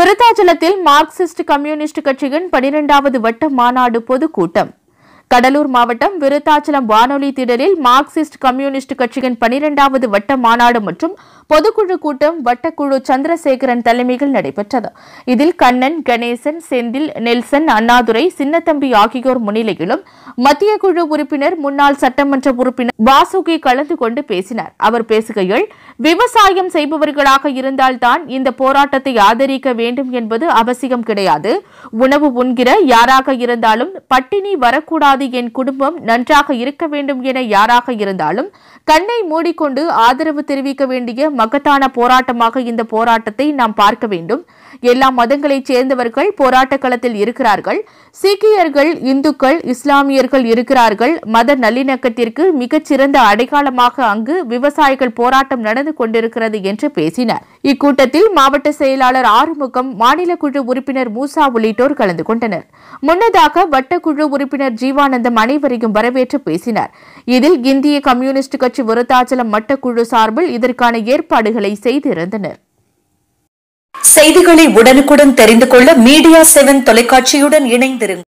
விருத்தாச்சலத்தில் Marxist communist கட்சியின் பனிரெண்டாவது வட்ட மாநாடு பொதுக்கூட்டம் கடலூர் மாவட்டம் விருத்தாச்சலம் வானொலி திடலில் மார்க்சிஸ்ட் கம்யூனிஸ்ட் கட்சியின் பனிரெண்டாவது வட்ட மாநாடு மற்றும் பொதுக்குழு கூட்டம் வட்டக்குழு சந்திரசேகரன் தலைமையில் நடைபெற்றது இதில் கண்ணன் கணேசன் செந்தில் நெல்சன் அண்ணாதுரை சின்னத்தம்பி ஆகியோர் முன்னிலையிலும் மத்திய குழு உறுப்பினர் முன்னாள் சட்டமன்ற உறுப்பினர் வாசுகி கலந்து கொண்டு பேசினார் அவர் பேசுகையில் விவசாயம் செய்பவர்களாக இருந்தால்தான் இந்த போராட்டத்தை ஆதரிக்க வேண்டும் என்பது அவசியம் கிடையாது உணவு உண்கிற யாராக இருந்தாலும் பட்டினி வரக்கூடாது எனது என் குடும்பம் நன்றாக இருக்க வேண்டும் என யாராக இருந்தாலும் கண்ணை மூடிக்கொண்டு ஆதரவு தெரிவிக்க வேண்டிய மகத்தான போராட்டமாக இந்த போராட்டத்தை நாம் பார்க்க வேண்டும் எல்லா மதங்களைச் சேர்ந்தவர்கள் போராட்ட களத்தில் இருக்கிறார்கள் சீக்கியர்கள் இந்துக்கள் இஸ்லாமியர்கள் இருக்கிறார்கள் மத நல்லிணக்கத்திற்கு மிகச்சிறந்த அடையாளமாக அங்கு விவசாயிகள் போராட்டம் நடந்து கொண்டிருக்கிறது என்று பேசினார் இக்கூட்டத்தில் மாவட்ட செயலாளர் ஆறுமுகம் மாநில குழு உறுப்பினர் மூசா உள்ளிட்டோர் கலந்து கொண்டனர் முன்னதாக வட்டக்குழு உறுப்பினர் ஜீவா பிரேமானந்தம் அனைவரையும் வரவேற்று பேசினார் இதில் இந்திய கம்யூனிஸ்ட் கட்சி விருத்தாச்சலம் மட்டக்குழு சார்பில் இதற்கான ஏற்பாடுகளை செய்திருந்தனர் செய்திகளை உடனுக்குடன் தெரிந்து கொள்ள மீடியா செவன் தொலைக்காட்சியுடன் இணைந்திருங்கள்